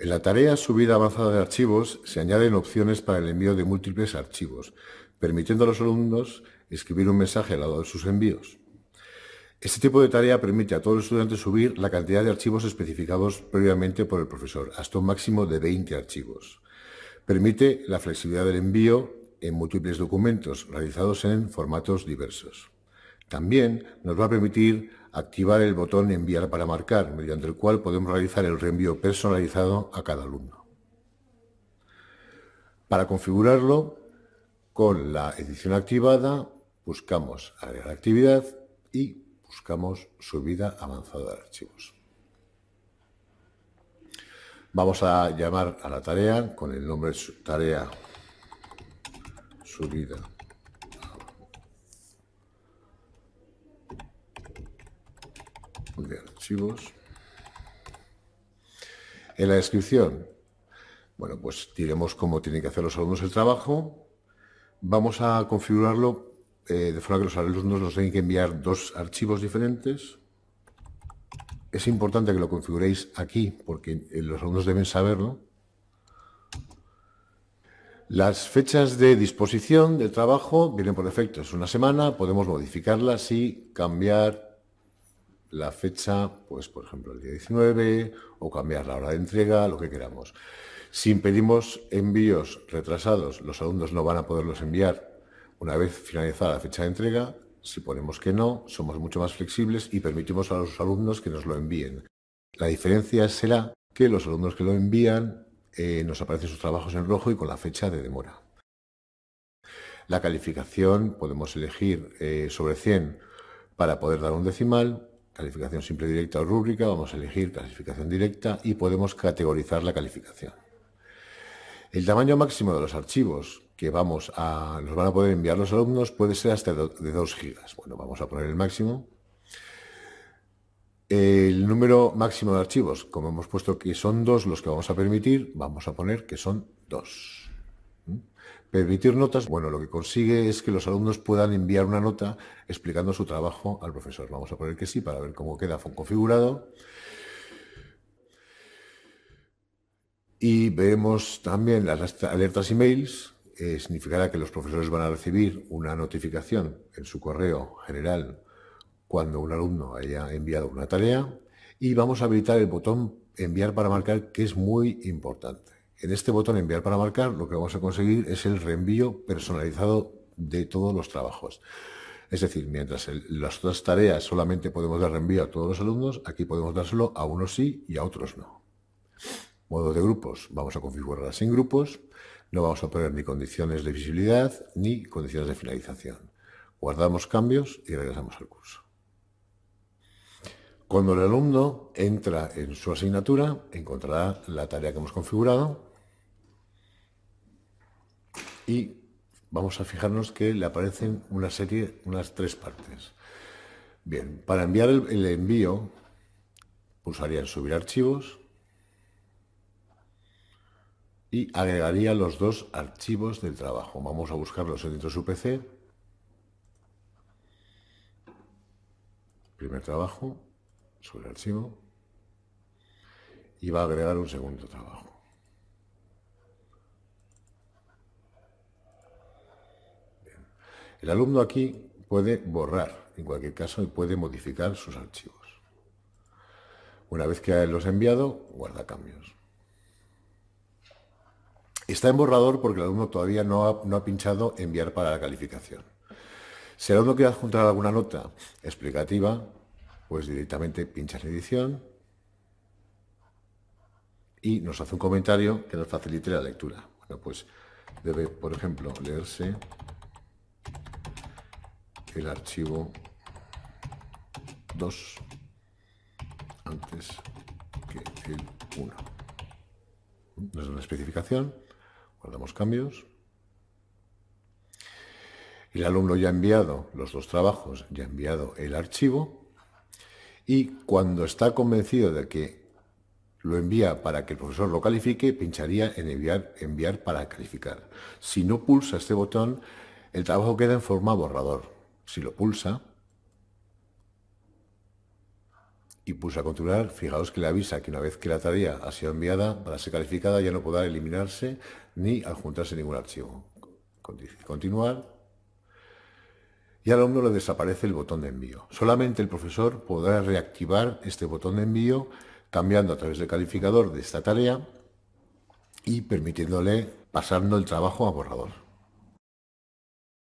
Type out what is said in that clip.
En la tarea subida avanzada de archivos se añaden opciones para el envío de múltiples archivos, permitiendo a los alumnos escribir un mensaje al lado de sus envíos. Este tipo de tarea permite a todos los estudiantes subir la cantidad de archivos especificados previamente por el profesor, hasta un máximo de 20 archivos. Permite la flexibilidad del envío en múltiples documentos realizados en formatos diversos. También nos va a permitir activar el botón Enviar para marcar, mediante el cual podemos realizar el reenvío personalizado a cada alumno. Para configurarlo, con la edición activada, buscamos Agregar actividad y buscamos Subida avanzada de archivos. Vamos a llamar a la tarea con el nombre de tarea subida de archivos. En la descripción, bueno, pues diremos cómo tienen que hacer los alumnos el trabajo. Vamos a configurarlo eh, de forma que los alumnos nos tienen que enviar dos archivos diferentes. Es importante que lo configuréis aquí porque eh, los alumnos deben saberlo. Las fechas de disposición del trabajo vienen por defecto, es una semana, podemos modificarlas y cambiar la fecha, pues por ejemplo el día 19, o cambiar la hora de entrega, lo que queramos. Si impedimos envíos retrasados, los alumnos no van a poderlos enviar una vez finalizada la fecha de entrega. Si ponemos que no, somos mucho más flexibles y permitimos a los alumnos que nos lo envíen. La diferencia será que los alumnos que lo envían eh, nos aparecen sus trabajos en rojo y con la fecha de demora. La calificación podemos elegir eh, sobre 100 para poder dar un decimal Calificación simple directa o rúbrica, vamos a elegir clasificación directa y podemos categorizar la calificación. El tamaño máximo de los archivos que vamos a, nos van a poder enviar los alumnos puede ser hasta de 2 gigas. Bueno, vamos a poner el máximo. El número máximo de archivos, como hemos puesto que son dos los que vamos a permitir, vamos a poner que son dos. Permitir notas, bueno, lo que consigue es que los alumnos puedan enviar una nota explicando su trabajo al profesor. Vamos a poner que sí para ver cómo queda configurado. Y vemos también las alertas emails, mails eh, significará que los profesores van a recibir una notificación en su correo general cuando un alumno haya enviado una tarea y vamos a habilitar el botón enviar para marcar que es muy importante. En este botón enviar para marcar lo que vamos a conseguir es el reenvío personalizado de todos los trabajos. Es decir, mientras las otras tareas solamente podemos dar reenvío a todos los alumnos, aquí podemos dárselo a unos sí y a otros no. Modo de grupos. Vamos a configurarlas sin grupos. No vamos a poner ni condiciones de visibilidad ni condiciones de finalización. Guardamos cambios y regresamos al curso. Cuando el alumno entra en su asignatura, encontrará la tarea que hemos configurado y vamos a fijarnos que le aparecen una serie, unas tres partes. Bien, para enviar el, envío pulsaría en subir archivos y agregaría los dos archivos del trabajo. Vamos a buscarlos dentro de su PC. Primer trabajo, sobre archivo y va a agregar un segundo trabajo. El alumno aquí puede borrar, en cualquier caso, y puede modificar sus archivos. Una vez que los ha enviado, guarda cambios. Está en borrador porque el alumno todavía no ha, no ha pinchado enviar para la calificación. Si el alumno quiere adjuntar alguna nota explicativa, pues directamente pincha en edición y nos hace un comentario que nos facilite la lectura. Bueno, pues debe, por ejemplo, leerse el archivo 2 antes que el 1. Desde una especificación, guardamos cambios. El alumno ya ha enviado los dos trabajos, ya ha enviado el archivo y cuando está convencido de que lo envía para que el profesor lo califique, pincharía en enviar, enviar para calificar. Si no pulsa este botón, el trabajo queda en forma borrador. Si lo pulsa y pulsa continuar, fijaos que le avisa que una vez que la tarea ha sido enviada, para ser calificada ya no podrá eliminarse ni adjuntarse ningún archivo. Continuar y al alumno le desaparece el botón de envío. Solamente el profesor podrá reactivar este botón de envío cambiando a través del calificador de esta tarea y permitiéndole pasando el trabajo a borrador.